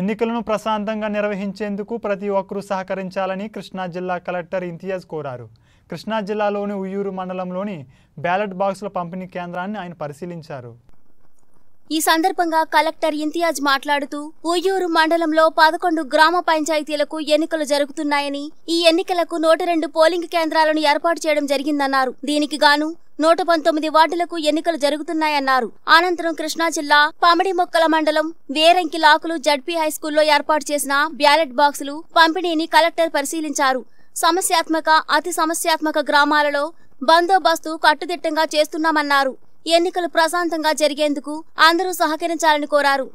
ఎన్నికలను ప్రశాంతంగా నిర్వహించేందుకు ప్రతి ఒక్కరూ సహకరించాలని కృష్ణా జిల్లా కలెక్టర్ ఇంతియాజ్ కోరారు కృష్ణా జిల్లాలోని ఉయ్యూరు మండలంలోని బ్యాలెట్ బాక్సుల పంపిణీ కేంద్రాన్ని ఆయన పరిశీలించారు ఈ సందర్భంగా కలెక్టర్ ఇంతియాజ్ మాట్లాడుతూ ఉయ్యూరు మండలంలో పదకొండు గ్రామ పంచాయతీలకు ఎన్నికలు జరుగుతున్నాయని ఈ ఎన్నికలకు నూట రెండు పోలింగ్ కేంద్రాలను ఏర్పాటు చేయడం జరిగిందన్నారు దీనికి గాను నూట పంతొమ్మిది వార్డులకు ఎన్నికలు జరుగుతున్నాయన్నారు అనంతరం కృష్ణా జిల్లా పమిడి మొక్కల మండలం వేరంకి లాకులు జడ్పీ హైస్కూల్లో ఏర్పాటు చేసిన బ్యాలెట్ బాక్సులు పంపిణీని కలెక్టర్ పరిశీలించారు సమస్యాత్మక అతి సమస్యాత్మక గ్రామాలలో బందోబస్తు కట్టుదిట్టంగా చేస్తున్నామన్నారు ఎన్నికలు ప్రశాంతంగా జరిగేందుకు అందరూ సహకరించాలని కోరారు